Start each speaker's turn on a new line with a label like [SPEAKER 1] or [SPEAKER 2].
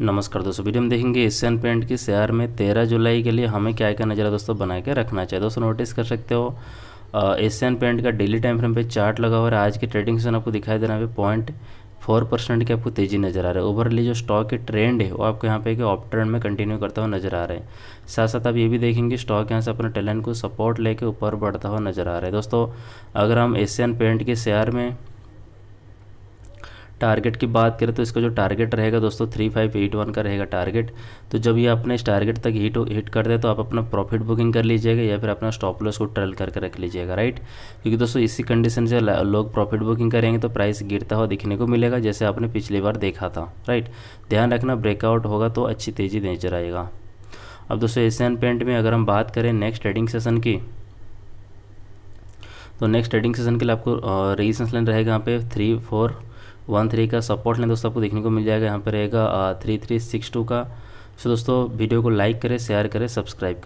[SPEAKER 1] नमस्कार दोस्तों वीडियो में देखेंगे एशियन पेंट के शेयर में 13 जुलाई के लिए हमें क्या क्या नज़र दोस्तों बना के रखना चाहिए दोस्तों नोटिस कर सकते हो एशियन पेंट का डेली टाइम फ्रेम पे चार्ट लगा हुआ है आज के ट्रेडिंग सेशन आपको दिखाई दे रहा है पॉइंट फोर परसेंट की आपको तेज़ी नज़र आ रहा है ओवरली जो स्टॉक की ट्रेंड है वो आपको यहाँ पे एक ऑप ट्रेंड में कंटिन्यू करता हुआ नजर आ रहा है साथ साथ आप ये भी देखेंगे स्टॉक यहाँ से अपने टैलेंट को सपोर्ट लेके ऊपर बढ़ता हुआ नजर आ रहा है दोस्तों अगर हम एशियन पेंट के शेयर में टारगेट की बात करें तो इसका जो टारगेट रहेगा दोस्तों थ्री फाइव एट वन का रहेगा टारगेट तो जब ये अपने इस टारगेट तक हिट हिट कर दे तो आप अपना प्रॉफिट बुकिंग कर लीजिएगा या फिर अपना स्टॉप लॉस को ट्रेल करके रख लीजिएगा राइट क्योंकि दोस्तों इसी कंडीशन से लोग प्रॉफिट बुकिंग करेंगे तो प्राइस गिरता हुआ दिखने को मिलेगा जैसे आपने पिछली बार देखा था राइट ध्यान रखना ब्रेकआउट होगा तो अच्छी तेज़ी नजर आएगा अब दोस्तों एशियन पेंट में अगर हम बात करें नेक्स्ट ट्रेडिंग सेशन की तो नेक्स्ट ट्रेडिंग सेशन के लिए आपको रेजिस्टेंस लाइन रहेगा यहाँ पे थ्री फोर वन थ्री का सपोर्ट लें दोस्तों आपको देखने को मिल जाएगा यहाँ पर रहेगा थ्री थ्री सिक्स टू का सो दोस्तों वीडियो को लाइक करें शेयर करें सब्सक्राइब करें